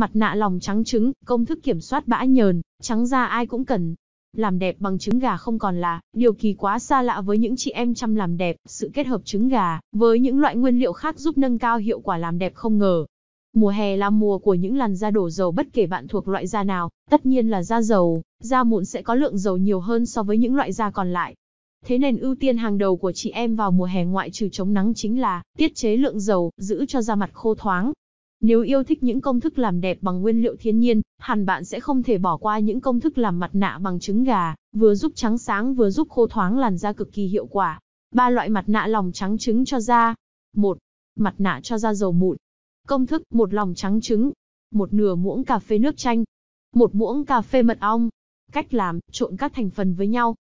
mặt nạ lòng trắng trứng, công thức kiểm soát bã nhờn, trắng da ai cũng cần. Làm đẹp bằng trứng gà không còn là điều kỳ quá xa lạ với những chị em chăm làm đẹp, sự kết hợp trứng gà với những loại nguyên liệu khác giúp nâng cao hiệu quả làm đẹp không ngờ. Mùa hè là mùa của những làn da đổ dầu bất kể bạn thuộc loại da nào, tất nhiên là da dầu, da mụn sẽ có lượng dầu nhiều hơn so với những loại da còn lại. Thế nên ưu tiên hàng đầu của chị em vào mùa hè ngoại trừ chống nắng chính là tiết chế lượng dầu, giữ cho da mặt khô thoáng, nếu yêu thích những công thức làm đẹp bằng nguyên liệu thiên nhiên, hẳn bạn sẽ không thể bỏ qua những công thức làm mặt nạ bằng trứng gà, vừa giúp trắng sáng vừa giúp khô thoáng làn da cực kỳ hiệu quả. Ba loại mặt nạ lòng trắng trứng cho da. 1. Mặt nạ cho da dầu mụn. Công thức: một lòng trắng trứng, một nửa muỗng cà phê nước chanh, một muỗng cà phê mật ong. Cách làm: trộn các thành phần với nhau,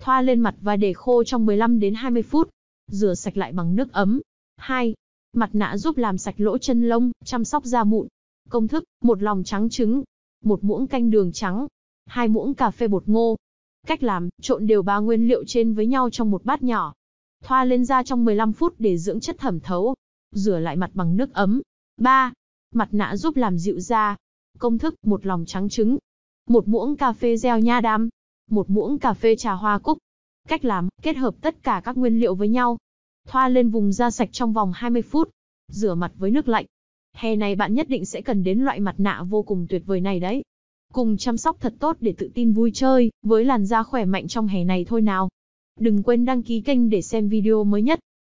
thoa lên mặt và để khô trong 15 đến 20 phút. Rửa sạch lại bằng nước ấm. 2. Mặt nạ giúp làm sạch lỗ chân lông, chăm sóc da mụn. Công thức, một lòng trắng trứng, một muỗng canh đường trắng, hai muỗng cà phê bột ngô. Cách làm, trộn đều ba nguyên liệu trên với nhau trong một bát nhỏ. Thoa lên da trong 15 phút để dưỡng chất thẩm thấu. Rửa lại mặt bằng nước ấm. 3. Mặt nạ giúp làm dịu da. Công thức, một lòng trắng trứng. Một muỗng cà phê gel nha đam. Một muỗng cà phê trà hoa cúc. Cách làm, kết hợp tất cả các nguyên liệu với nhau, Thoa lên vùng da sạch trong vòng 20 phút. Rửa mặt với nước lạnh. Hè này bạn nhất định sẽ cần đến loại mặt nạ vô cùng tuyệt vời này đấy. Cùng chăm sóc thật tốt để tự tin vui chơi với làn da khỏe mạnh trong hè này thôi nào. Đừng quên đăng ký kênh để xem video mới nhất.